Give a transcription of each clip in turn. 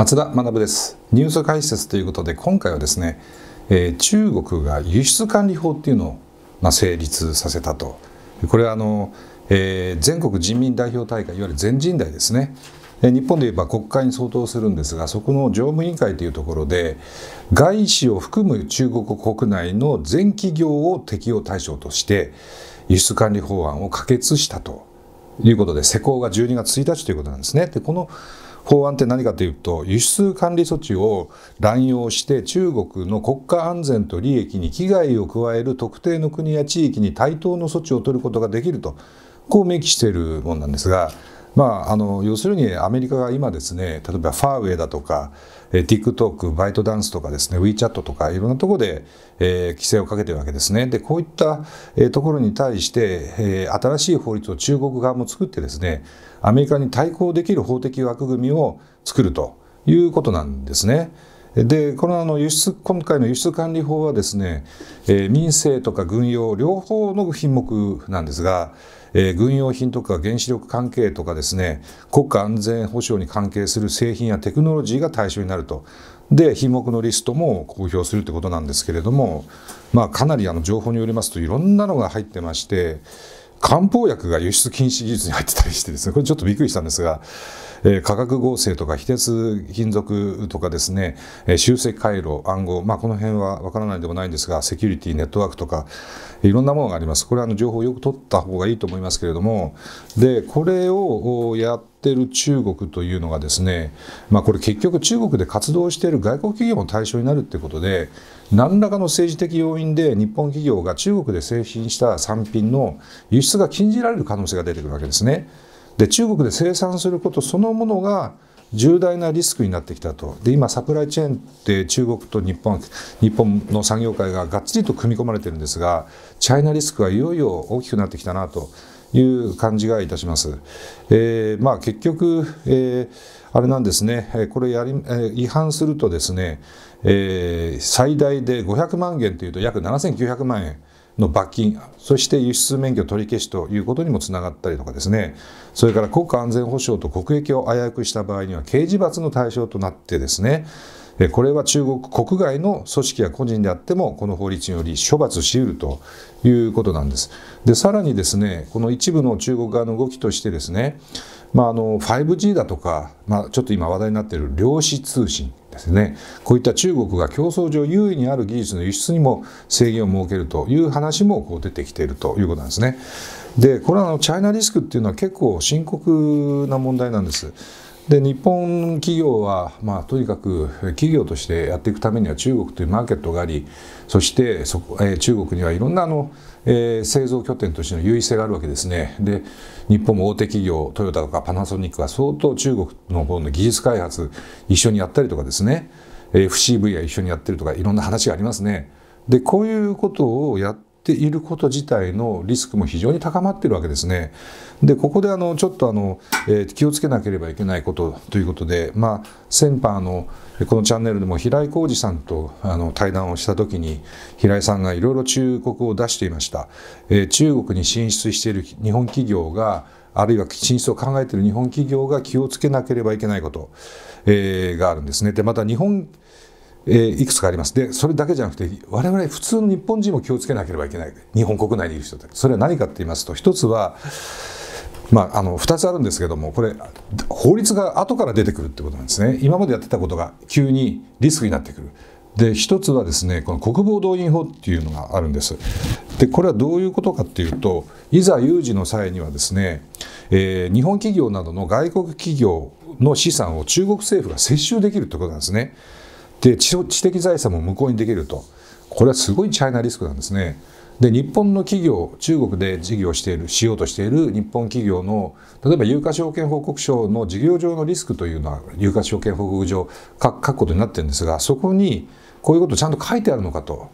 松田学ですニュース解説ということで今回はですね、えー、中国が輸出管理法っていうのを、まあ、成立させたとこれはあの、えー、全国人民代表大会いわゆる全人代ですね日本で言えば国会に相当するんですがそこの常務委員会というところで外資を含む中国国内の全企業を適用対象として輸出管理法案を可決したということで施行が12月1日ということなんですね。でこの法案って何かというと輸出管理措置を乱用して中国の国家安全と利益に危害を加える特定の国や地域に対等の措置を取ることができるとこう明記しているものなんですがまあ、あの要するにアメリカが今ですね例えばファーウェイだとか、え TikTok、バイトダンスとかですね WeChat とかいろんなところで、えー、規制をかけてるわけですねでこういった、えところに対して、えー、新しい法律を中国側も作ってですねアメリカに対抗できる法的枠組みを作るということなんですね。でこのあの輸出今回の輸出管理法はですね、えー、民生とか軍用両方の品目なんですが、えー、軍用品とか原子力関係とかですね国家安全保障に関係する製品やテクノロジーが対象になるとで品目のリストも公表するということなんですけれども、まあ、かなりあの情報によりますといろんなのが入ってまして。漢方薬が輸出禁止技術に入ってたりしてですね、これちょっとびっくりしたんですが、えー、化学合成とか非鉄金属とかですね、えー、集積回路、暗号、まあ、この辺はわからないでもないんですが、セキュリティ、ネットワークとか、いろんなものがあります。これはあの情報をよく取った方がいいと思いますけれども、で、これをやって、ってる中国というのがですね、まあ、これ結局中国で活動している外国企業も対象になるということで何らかの政治的要因で日本企業が中国で製品した産品の輸出が禁じられる可能性が出てくるわけですね。で中国で生産することそのものが重大なリスクになってきたとで今サプライチェーンって中国と日本日本の産業界ががっつりと組み込まれてるんですがチャイナリスクがいよいよ大きくなってきたなという感じがいたします。えー、まあ、結局、えー、あれなんですね、これやり、違反するとですね、えー、最大で500万円というと約7900万円。の罰金そして輸出免許取り消しということにもつながったりとかですねそれから国家安全保障と国益を危うくした場合には刑事罰の対象となってですねこれは中国国外の組織や個人であってもこの法律により処罰しうるということなんです。でさらにですねこの一部の中国側の動きとしてですね、まあ、あの 5G だとか、まあ、ちょっと今話題になっている量子通信ですねこういった中国が競争上優位にある技術の輸出にも制限を設けるという話もこう出てきているということなんですね。でこれはあのチャイナリスクっていうのは結構深刻な問題なんです。で日本企業は、まあ、とにかく企業としてやっていくためには中国というマーケットがありそしてそこ、えー、中国にはいろんなあの、えー、製造拠点としての優位性があるわけですねで日本も大手企業トヨタとかパナソニックは相当中国の方の技術開発一緒にやったりとかですね FCV は一緒にやってるとかいろんな話がありますね。でこういうことをやっていること自体のリスクも非常に高まっているわけですね。でここであのちょっとあの、えー、気をつけなければいけないことということで、まあ、先般あのこのチャンネルでも平井浩二さんとあの対談をした時に平井さんがいろいろ忠告を出していました、えー、中国に進出している日本企業があるいは進出を考えている日本企業が気をつけなければいけないこと、えー、があるんですね。でまた日本えー、いくつかあります。で、それだけじゃなくて、我々普通の日本人も気をつけなければいけない。日本国内にいる人たち。それは何かって言いますと、一つは、まあ、あの2つあるんですけどもこれ法律が後から出てくるってことなんですね今までやってたことが急にリスクになってくるで一つはですねこの国防動員法っていうのがあるんですでこれはどういうことかっていうといざ有事の際にはですね、えー、日本企業などの外国企業の資産を中国政府が接収できるってことなんですねで知的財産も無効にできるとこれはすごいチャイナリスクなんですね。で日本の企業中国で事業しているしようとしている日本企業の例えば有価証券報告書の事業上のリスクというのは有価証券報告上書くことになってるんですがそこにこういうことちゃんと書いてあるのかと。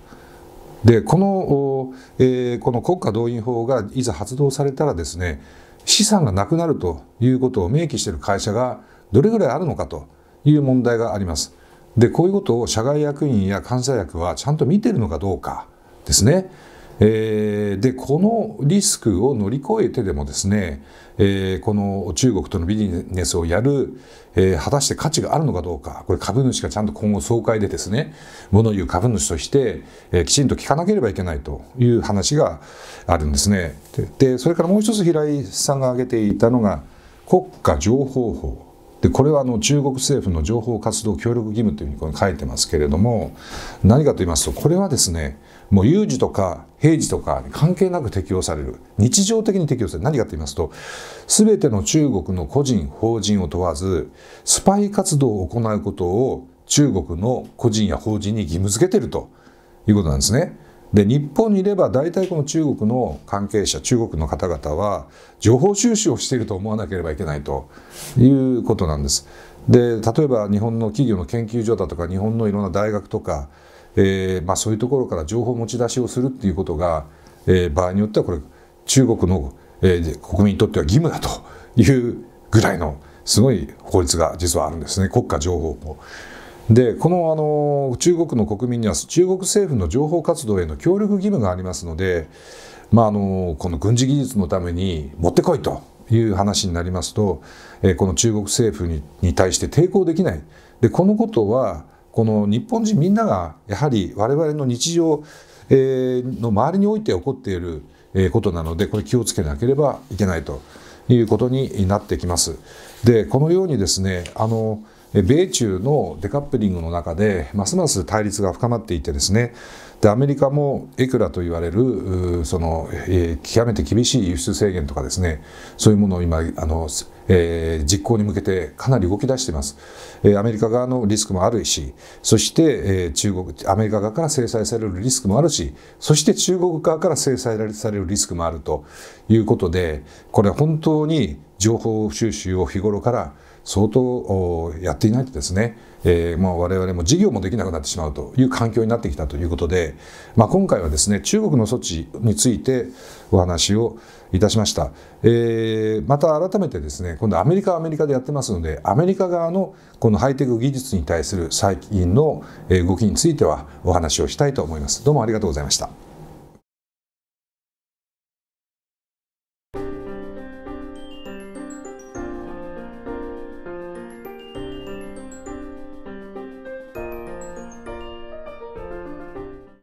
でこの,、えー、この国家動員法がいざ発動されたらですね資産がなくなるということを明記している会社がどれぐらいあるのかという問題があります。でこういうことを社外役員や監査役はちゃんと見てるのかどうかですね。えー、でこのリスクを乗り越えてでもですね、えー、この中国とのビジネスをやる、えー、果たして価値があるのかどうかこれ株主がちゃんと今後総会でですね物言う株主として、えきちんと聞かなければいけないという話があるんですねでそれからもう一つ平井さんが挙げていたのが国家情報法でこれはあの中国政府の情報活動協力義務というふうに書いてますけれども何かと言いますとこれはですねもう有事とか平時とか関係なく適用される日常的に適用される何かと言いますと全ての中国の個人法人を問わずスパイ活動を行うことを中国の個人や法人に義務付けているということなんですね。で日本にいれば大体この中国の関係者中国の方々は情報収集をしていると思わなければいけないということなんです。で例えば日本の企業の研究所だとか日本のいろんな大学とか、えー、まあ、そういうところから情報持ち出しをするっていうことが、えー、場合によってはこれ中国の、えー、国民にとっては義務だというぐらいのすごい法律が実はあるんですね国家情報法。でこのあの中国の国民には中国政府の情報活動への協力義務がありますので、まあ、あのこの軍事技術のために持ってこいという話になりますと、えこの中国政府にに対して抵抗できないでこのことはこの日本人みんながやはり我々の日常、えの周りにおいて起こっている、えことなのでこれ気をつけなければいけないということになってきます。でこのようにですねあの米中のデカップリングの中でますます対立が深まっていてですねでアメリカもエクラと言われるその、えー、極めて厳しい輸出制限とかですねそういうものを今あの、えー、実行に向けてかなり動き出しています、えー、アメリカ側のリスクもあるしそして、えー、中国アメリカ側から制裁されるリスクもあるしそして中国側から制裁されるリスクもあるということでこれ本当に情報収集を日頃から相当やっていないとですね、えー、まあ我々も事業もできなくなってしまうという環境になってきたということで、まあ、今回はですね中国の措置についてお話をいたしました、えー、また改めてですね今度アメリカはアメリカでやってますのでアメリカ側のこのハイテク技術に対する最近の動きについてはお話をしたいと思いますどうもありがとうございました